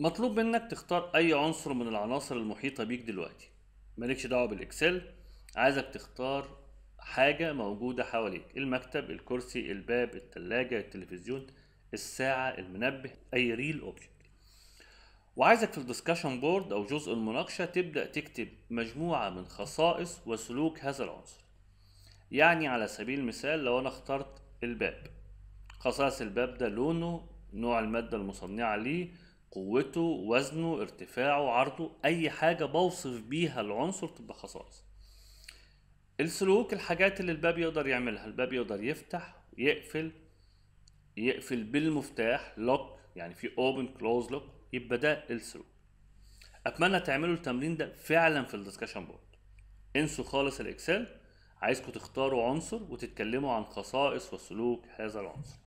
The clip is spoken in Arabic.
مطلوب منك تختار اي عنصر من العناصر المحيطة بيك دلوقتي مالكش دعوة بالاكسل عايزك تختار حاجة موجودة حواليك المكتب الكرسي الباب التلاجة التلفزيون الساعة المنبه اي ريل اوبجكت وعايزك في الدسكشن بورد او جزء المناقشة تبدأ تكتب مجموعة من خصائص وسلوك هذا العنصر يعني على سبيل المثال لو انا اخترت الباب خصائص الباب ده لونه نوع المادة المصنعة ليه قوته وزنه ارتفاعه عرضه اي حاجه بوصف بيها العنصر تبقى خصائص السلوك الحاجات اللي الباب يقدر يعملها الباب يقدر يفتح يقفل يقفل بالمفتاح لوك يعني في اوبن كلوز لوك يبقى ده السلوك اتمنى تعملوا التمرين ده فعلا في الديسكشن بورد انسوا خالص الاكسل عايزكم تختاروا عنصر وتتكلموا عن خصائص وسلوك هذا العنصر